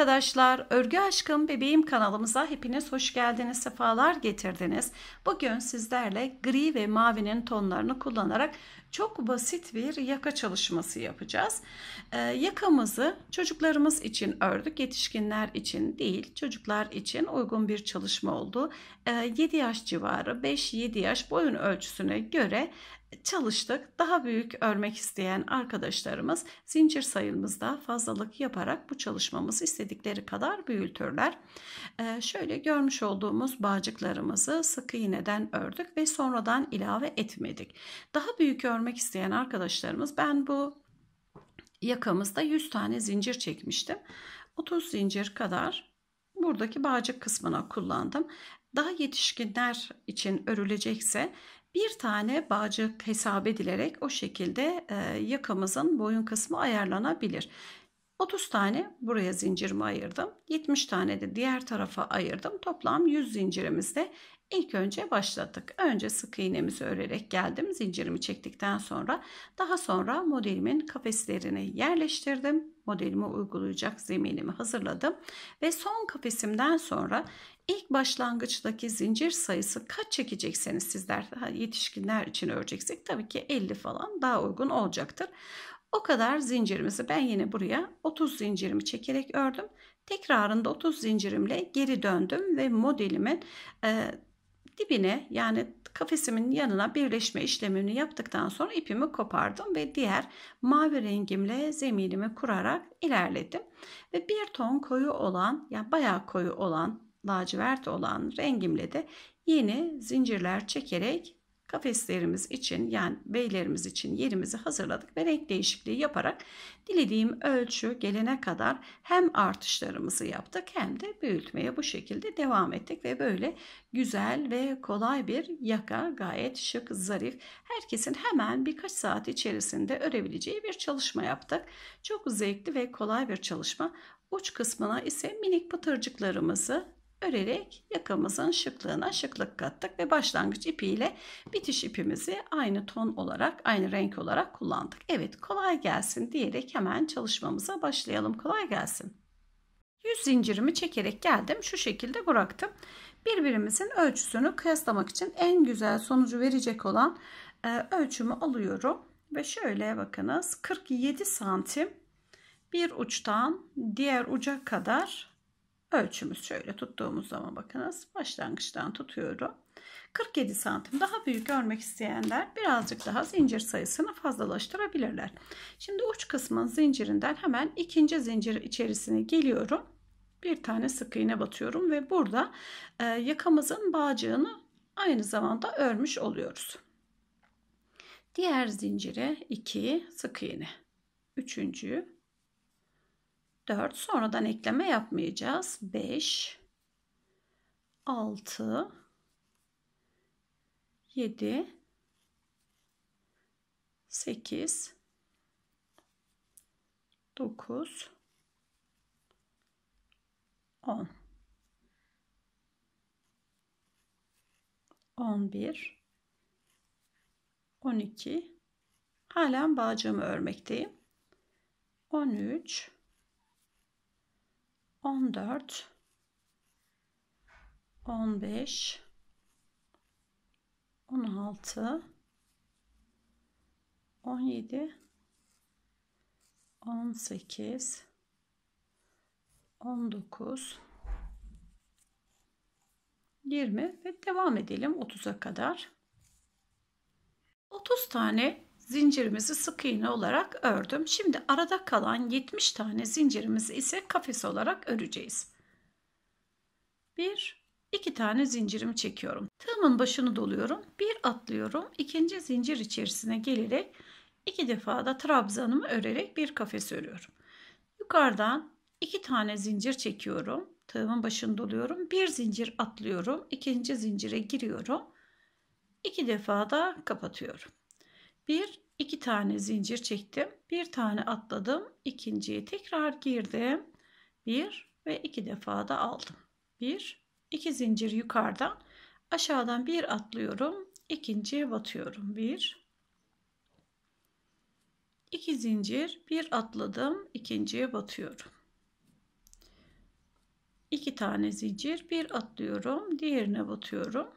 arkadaşlar, Örgü Aşkım Bebeğim kanalımıza hepiniz hoş geldiniz, sefalar getirdiniz. Bugün sizlerle gri ve mavinin tonlarını kullanarak çok basit bir yaka çalışması yapacağız. Ee, yakamızı çocuklarımız için ördük, yetişkinler için değil, çocuklar için uygun bir çalışma oldu. Ee, 7 yaş civarı, 5-7 yaş boyun ölçüsüne göre çalıştık. Daha büyük örmek isteyen arkadaşlarımız zincir sayımızda fazlalık yaparak bu çalışmamızı istedikleri kadar büyütürler. Ee, şöyle görmüş olduğumuz bağcıklarımızı sık iğneden ördük ve sonradan ilave etmedik. Daha büyük örmek isteyen arkadaşlarımız ben bu yakamızda 100 tane zincir çekmiştim. 30 zincir kadar buradaki bağcık kısmına kullandım daha yetişkinler için örülecekse bir tane bağcık hesap edilerek o şekilde e, yakamızın boyun kısmı ayarlanabilir. 30 tane buraya zincirimi ayırdım. 70 tane de diğer tarafa ayırdım. Toplam 100 zincirimizde ilk önce başladık. Önce sık iğnemizi örerek geldim. Zincirimi çektikten sonra daha sonra modelimin kafeslerini yerleştirdim. Modelimi uygulayacak zeminimi hazırladım. Ve son kafesimden sonra İlk başlangıçtaki zincir sayısı kaç çekecekseniz sizler yetişkinler için öreceksek tabii ki 50 falan daha uygun olacaktır. O kadar zincirimizi ben yine buraya 30 zincirimi çekerek ördüm. Tekrarında 30 zincirimle geri döndüm ve modelimin e, dibine yani kafesimin yanına birleşme işlemini yaptıktan sonra ipimi kopardım ve diğer mavi rengimle zeminimi kurarak ilerledim. Ve bir ton koyu olan yani bayağı koyu olan lacivert olan rengimle de yeni zincirler çekerek kafeslerimiz için yani beylerimiz için yerimizi hazırladık ve renk değişikliği yaparak dilediğim ölçü gelene kadar hem artışlarımızı yaptık hem de büyütmeye bu şekilde devam ettik ve böyle güzel ve kolay bir yaka gayet şık zarif herkesin hemen birkaç saat içerisinde örebileceği bir çalışma yaptık. Çok zevkli ve kolay bir çalışma. Uç kısmına ise minik pıtırcıklarımızı örerek yakamızın şıklığına şıklık kattık ve başlangıç ipiyle bitiş ipimizi aynı ton olarak, aynı renk olarak kullandık. Evet, kolay gelsin diyerek hemen çalışmamıza başlayalım. Kolay gelsin. 100 zincirimi çekerek geldim. Şu şekilde bıraktım. Birbirimizin ölçüsünü kıyaslamak için en güzel sonucu verecek olan e, ölçümü alıyorum. Ve şöyle bakınız 47 santim bir uçtan diğer uca kadar ölçümüz şöyle tuttuğumuz zaman bakınız başlangıçtan tutuyorum. 47 santim daha büyük örmek isteyenler birazcık daha zincir sayısını fazlalaştırabilirler. Şimdi uç kısmın zincirinden hemen ikinci zincir içerisine geliyorum. Bir tane sık iğne batıyorum ve burada e, yakamızın bağcığını aynı zamanda örmüş oluyoruz. Diğer zincire 2 sık iğne. Üçüncü 4 sonradan ekleme yapmayacağız. 5 6 7 8 9 10 11 12 halen bağcığımı örmekteyim. 13 14 15 16 17 18 19 20 ve devam edelim 30'a kadar. 30 tane zincirimizi sık iğne olarak ördüm. Şimdi arada kalan 70 tane zincirimizi ise kafes olarak öreceğiz. 1 2 tane zincirimi çekiyorum. Tığımın başını doluyorum. Bir atlıyorum. ikinci zincir içerisine gelerek iki defa da trabzanımı örerek bir kafes örüyorum. Yukarıdan iki tane zincir çekiyorum. Tığımın başını doluyorum. Bir zincir atlıyorum. ikinci zincire giriyorum. iki defa da kapatıyorum. Bir, iki tane zincir çektim. Bir tane atladım. ikinciye tekrar girdim. Bir ve iki defa da aldım. Bir, iki zincir yukarıdan aşağıdan bir atlıyorum. ikinciye batıyorum. Bir, 2 zincir bir atladım ikinciye batıyorum 2 tane zincir bir atlıyorum diğerine batıyorum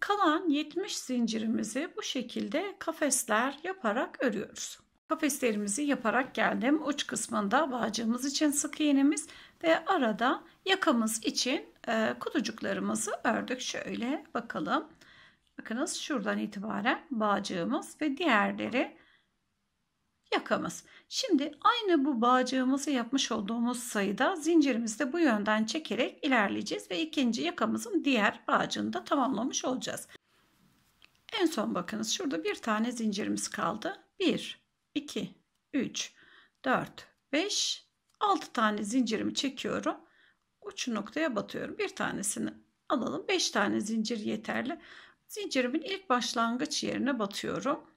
Kalan 70 zincirimizi bu şekilde kafesler yaparak örüyoruz. Kafeslerimizi yaparak geldim. Uç kısmında bağcığımız için sık iğnemiz ve arada yakamız için e, kutucuklarımızı ördük. Şöyle bakalım. Bakınız şuradan itibaren bağcığımız ve diğerleri yakamız. Şimdi aynı bu bağcığımızı yapmış olduğumuz sayıda zincirimizde bu yönden çekerek ilerleyeceğiz ve ikinci yakamızın diğer bağcığını da tamamlamış olacağız. En son bakınız şurada bir tane zincirimiz kaldı. 1, 2, 3, 4, 5, 6 tane zincirimi çekiyorum. Uç noktaya batıyorum. Bir tanesini alalım. 5 tane zincir yeterli. Zincirimin ilk başlangıç yerine batıyorum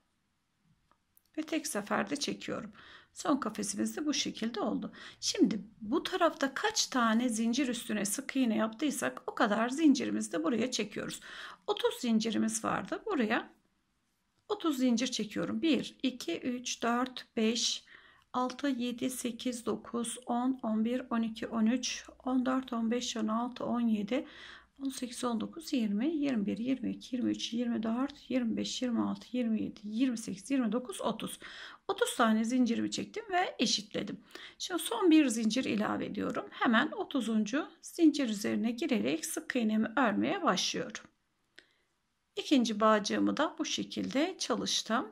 ve tek seferde çekiyorum. Son kafesimiz de bu şekilde oldu. Şimdi bu tarafta kaç tane zincir üstüne sık iğne yaptıysak o kadar zincirimizi de buraya çekiyoruz. 30 zincirimiz vardı. Buraya 30 zincir çekiyorum. 1, 2, 3, 4, 5, 6, 7, 8, 9, 10, 11, 12, 13, 14, 15, 16, 17, 18, 19, 20, 21, 22, 23, 24, 25, 26, 27, 28, 29, 30. 30 tane zincirimi çektim ve eşitledim. Şimdi son bir zincir ilave ediyorum. Hemen 30. zincir üzerine girerek sık iğnemi örmeye başlıyorum. İkinci bağcığımı da bu şekilde çalıştım.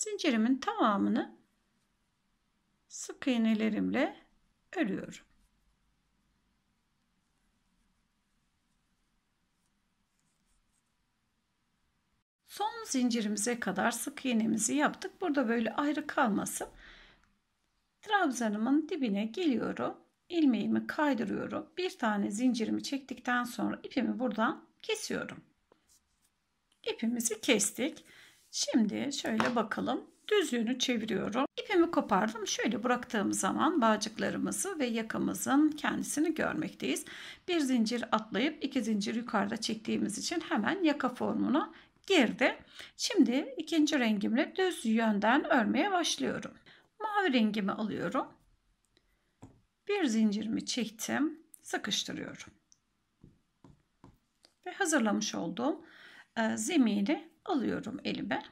zincirimin tamamını sık iğnelerimle örüyorum. Son zincirimize kadar sık iğnemizi yaptık. Burada böyle ayrı kalmasın. Trabzanımın dibine geliyorum. ilmeğimi kaydırıyorum. Bir tane zincirimi çektikten sonra ipimi buradan kesiyorum. İpimizi kestik. Şimdi şöyle bakalım. Düz yönü çeviriyorum. İpimi kopardım. Şöyle bıraktığım zaman bağcıklarımızı ve yakamızın kendisini görmekteyiz. Bir zincir atlayıp iki zincir yukarıda çektiğimiz için hemen yaka formuna girdi. Şimdi ikinci rengimle düz yönden örmeye başlıyorum. Mavi rengimi alıyorum. Bir zincirimi çektim. Sıkıştırıyorum. Ve hazırlamış olduğum e, zemini alıyorum elime.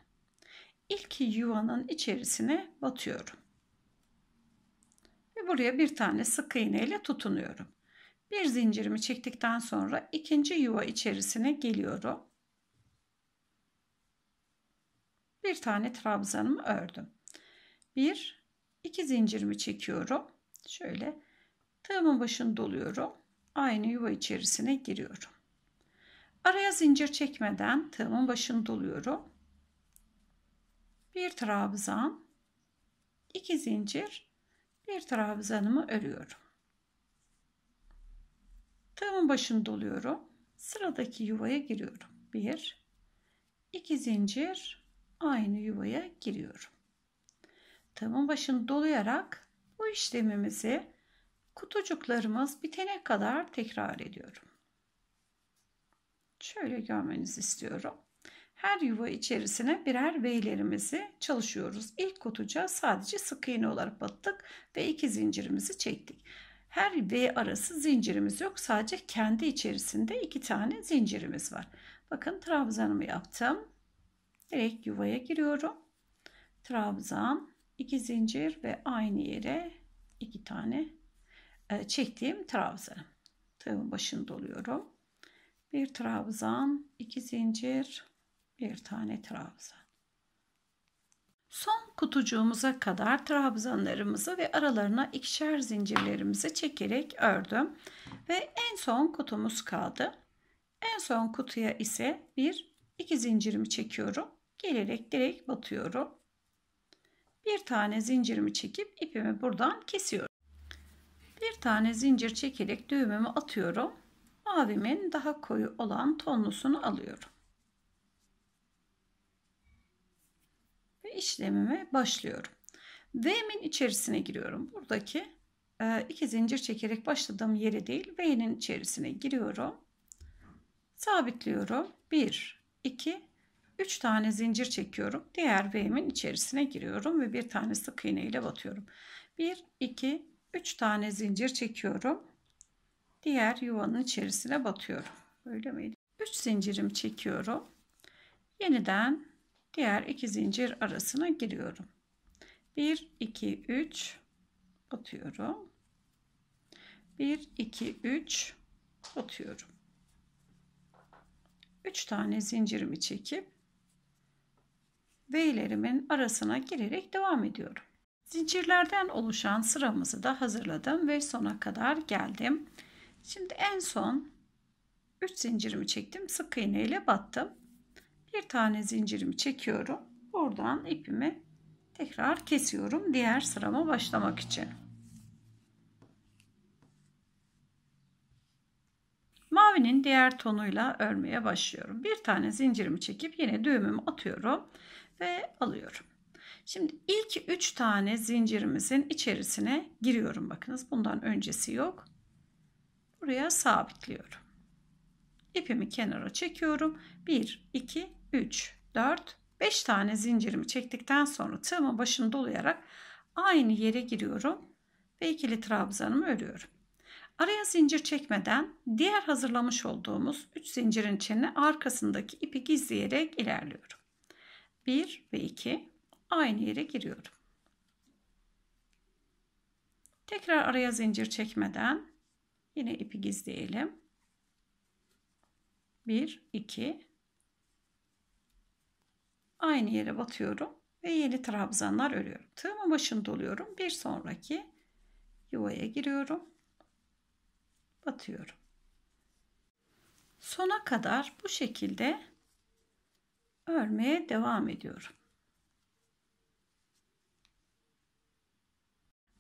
İlk yuvanın içerisine batıyorum. Ve buraya bir tane sık iğne ile tutunuyorum. Bir zincirimi çektikten sonra ikinci yuva içerisine geliyorum. Bir tane trabzanımı ördüm. Bir, iki zincirimi çekiyorum. Şöyle tığımın başını doluyorum. Aynı yuva içerisine giriyorum. Araya zincir çekmeden tığımın başını doluyorum. Bir trabzan, iki zincir, bir trabzanımı örüyorum. Tığımın başını doluyorum. Sıradaki yuvaya giriyorum. Bir, iki zincir, aynı yuvaya giriyorum. Tığımın başını dolayarak bu işlemimizi kutucuklarımız bitene kadar tekrar ediyorum. Şöyle görmenizi istiyorum. Her yuva içerisine birer V'lerimizi çalışıyoruz. İlk kutuca sadece sık iğne olarak battık ve iki zincirimizi çektik. Her V arası zincirimiz yok. Sadece kendi içerisinde iki tane zincirimiz var. Bakın trabzanımı yaptım. Direkt yuvaya giriyorum. Trabzan, iki zincir ve aynı yere iki tane e, çektiğim trabzanım. Tığımın başını doluyorum. Bir trabzan, iki zincir, bir tane trabzan. Son kutucuğumuza kadar trabzanlarımızı ve aralarına ikişer zincirlerimizi çekerek ördüm. Ve en son kutumuz kaldı. En son kutuya ise bir iki zincirimi çekiyorum. Gelerek direkt batıyorum. Bir tane zincirimi çekip ipimi buradan kesiyorum. Bir tane zincir çekerek düğümümü atıyorum mavimin daha koyu olan tonlusunu alıyorum. Ve işlemime başlıyorum. V'min içerisine giriyorum. Buradaki e, iki zincir çekerek başladığım yeri değil V'nin içerisine giriyorum. Sabitliyorum. 1, 2, 3 tane zincir çekiyorum. Diğer V'min içerisine giriyorum ve bir tane sık iğne ile batıyorum. 1, 2, 3 tane zincir çekiyorum diğer yuvanın içerisine batıyorum. Böyle miydi? 3 zincirim çekiyorum. Yeniden diğer iki zincir arasına giriyorum. 1 2 3 batıyorum. 1 2 3 batıyorum. 3 tane zincirimi çekip V'lerimin arasına girerek devam ediyorum. Zincirlerden oluşan sıramızı da hazırladım ve sona kadar geldim. Şimdi en son 3 zincirimi çektim. Sık iğne ile battım. Bir tane zincirimi çekiyorum. Buradan ipimi tekrar kesiyorum diğer sırama başlamak için. Mavinin diğer tonuyla örmeye başlıyorum. Bir tane zincirimi çekip yine düğümümü atıyorum ve alıyorum. Şimdi ilk 3 tane zincirimizin içerisine giriyorum. Bakınız bundan öncesi yok. Buraya sabitliyorum. İpimi kenara çekiyorum. 1, 2, 3, 4, 5 tane zincirimi çektikten sonra tığımı başını dolayarak aynı yere giriyorum ve ikili trabzanımı örüyorum. Araya zincir çekmeden diğer hazırlamış olduğumuz 3 zincirin içine arkasındaki ipi gizleyerek ilerliyorum. 1 ve 2 aynı yere giriyorum. Tekrar araya zincir çekmeden Yine ipi gizleyelim. 1, 2. Aynı yere batıyorum ve yeni trabzanlar örüyorum. Tığımın başını doluyorum. Bir sonraki yuvaya giriyorum. Batıyorum. Sona kadar bu şekilde örmeye devam ediyorum.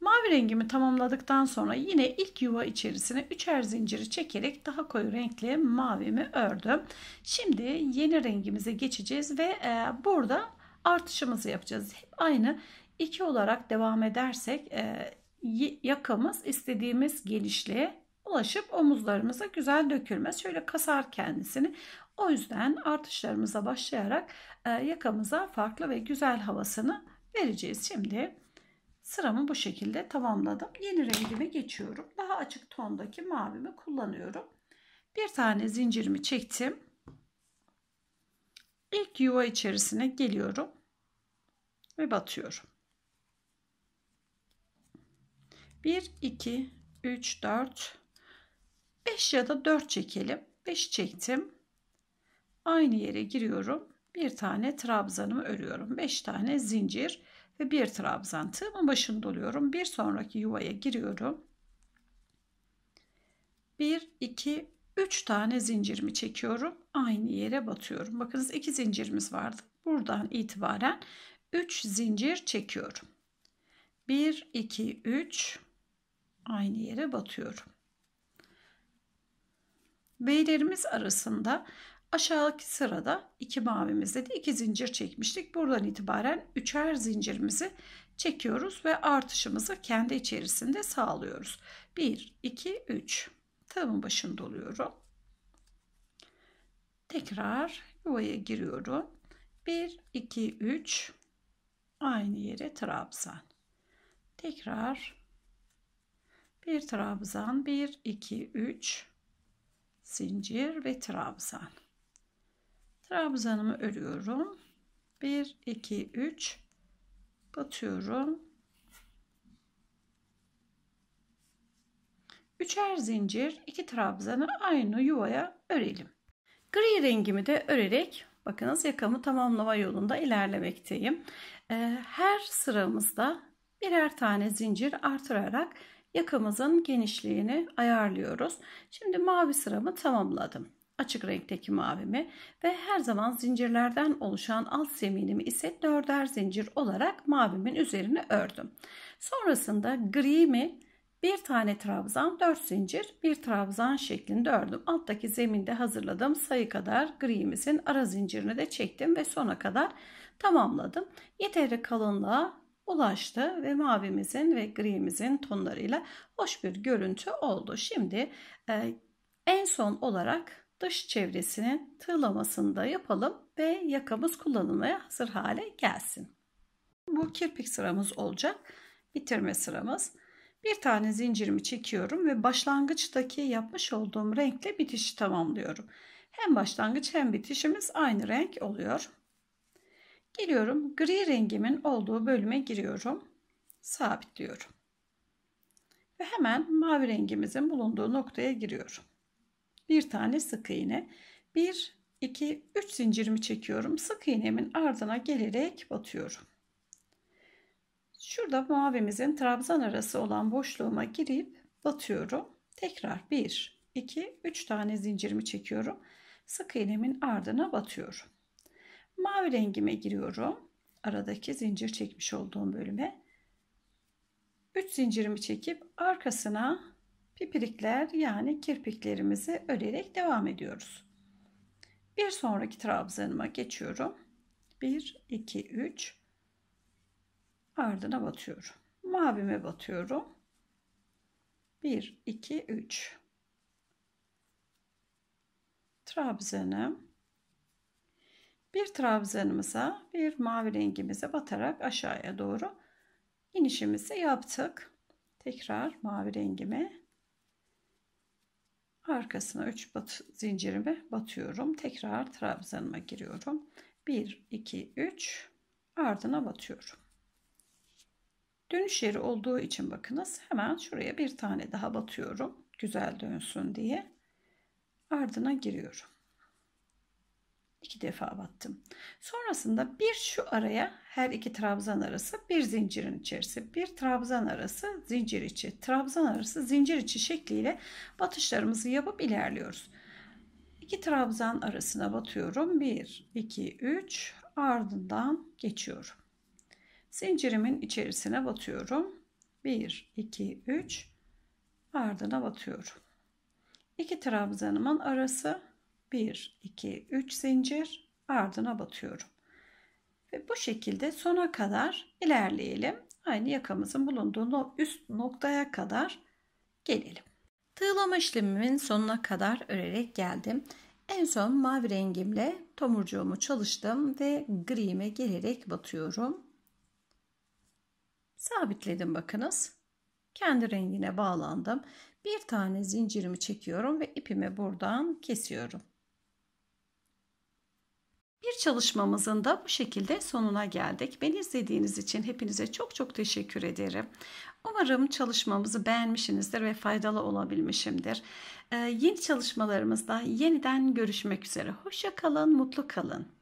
Mavi rengimi tamamladıktan sonra yine ilk yuva içerisine üçer zinciri çekerek daha koyu renkli mavimi ördüm. Şimdi yeni rengimize geçeceğiz ve e, burada artışımızı yapacağız. Hep aynı iki olarak devam edersek e, yakamız istediğimiz genişliğe ulaşıp omuzlarımıza güzel dökülmez. Şöyle kasar kendisini. O yüzden artışlarımıza başlayarak e, yakamıza farklı ve güzel havasını vereceğiz. Şimdi Sıramı bu şekilde tamamladım. Yeni rengime geçiyorum. Daha açık tondaki mavimi kullanıyorum. Bir tane zincirimi çektim. İlk yuva içerisine geliyorum ve batıyorum. 1 2 3 4 5 ya da 4 çekelim. 5 çektim. Aynı yere giriyorum. Bir tane trabzanımı örüyorum. 5 tane zincir ve bir trabzan tığımın başını doluyorum. Bir sonraki yuvaya giriyorum. 1 2 3 tane zincirimi çekiyorum. Aynı yere batıyorum. Bakınız 2 zincirimiz vardı. Buradan itibaren 3 zincir çekiyorum. 1 2 3 aynı yere batıyorum. V'lerimiz arasında Aşağıdaki sırada iki mavimizde de iki zincir çekmiştik. Buradan itibaren üçer zincirimizi çekiyoruz ve artışımızı kendi içerisinde sağlıyoruz. 1, 2, 3. Tığımın başını doluyorum. Tekrar yuvaya giriyorum. 1, 2, 3. Aynı yere trabzan. Tekrar bir trabzan, 1, 2, 3 zincir ve trabzan trabzanımı örüyorum 1 2 3 batıyorum üçer zincir iki trabzanı aynı yuvaya örelim gri rengimi de örerek bakınız yakamı tamamlama yolunda ilerlemekteyim ee, her sıramızda birer tane zincir artırarak yakamızın genişliğini ayarlıyoruz şimdi mavi sıramı tamamladım açık renkteki mavimi ve her zaman zincirlerden oluşan alt zeminimi ise dörder zincir olarak mavimin üzerine ördüm. Sonrasında grimi bir tane trabzan, dört zincir, bir trabzan şeklinde ördüm. Alttaki zeminde hazırladığım sayı kadar grimizin ara zincirini de çektim ve sona kadar tamamladım. Yeteri kalınlığa ulaştı ve mavimizin ve grimizin tonlarıyla hoş bir görüntü oldu. Şimdi e, en son olarak dış çevresinin tığlamasını da yapalım ve yakamız kullanılmaya hazır hale gelsin. Bu kirpik sıramız olacak. Bitirme sıramız. Bir tane zincirimi çekiyorum ve başlangıçtaki yapmış olduğum renkle bitişi tamamlıyorum. Hem başlangıç hem bitişimiz aynı renk oluyor. Geliyorum gri rengimin olduğu bölüme giriyorum. Sabitliyorum. Ve hemen mavi rengimizin bulunduğu noktaya giriyorum bir tane sık iğne. 1, 2, 3 zincirimi çekiyorum. Sık iğnemin ardına gelerek batıyorum. Şurada mavimizin trabzan arası olan boşluğuma girip batıyorum. Tekrar 1, 2, 3 tane zincirimi çekiyorum. Sık iğnemin ardına batıyorum. Mavi rengime giriyorum. Aradaki zincir çekmiş olduğum bölüme. 3 zincirimi çekip arkasına pipirikler yani kirpiklerimizi örerek devam ediyoruz. Bir sonraki trabzanıma geçiyorum. 1, 2, 3 ardına batıyorum. Mavime batıyorum. 1, 2, 3 trabzanım bir trabzanımıza bir mavi rengimize batarak aşağıya doğru inişimizi yaptık. Tekrar mavi rengime arkasına 3 bat zincirimi batıyorum tekrar trabzanıma giriyorum 1 2 3 ardına batıyorum dönüş yeri olduğu için bakınız hemen şuraya bir tane daha batıyorum güzel dönsün diye ardına giriyorum iki defa battım. Sonrasında bir şu araya her iki trabzan arası bir zincirin içerisi, bir trabzan arası zincir içi, trabzan arası zincir içi şekliyle batışlarımızı yapıp ilerliyoruz. İki trabzan arasına batıyorum. 1, 2, 3 ardından geçiyorum. Zincirimin içerisine batıyorum. 1, 2, 3 ardına batıyorum. İki trabzanımın arası 1, 2, 3 zincir ardına batıyorum. Ve bu şekilde sona kadar ilerleyelim. Aynı yakamızın bulunduğu üst noktaya kadar gelelim. Tığlama işlemimin sonuna kadar örerek geldim. En son mavi rengimle tomurcuğumu çalıştım ve grime gelerek batıyorum. Sabitledim bakınız. Kendi rengine bağlandım. Bir tane zincirimi çekiyorum ve ipimi buradan kesiyorum. Bir çalışmamızın da bu şekilde sonuna geldik. Beni izlediğiniz için hepinize çok çok teşekkür ederim. Umarım çalışmamızı beğenmişsinizdir ve faydalı olabilmişimdir. Ee, yeni çalışmalarımızda yeniden görüşmek üzere. Hoşça kalın, mutlu kalın.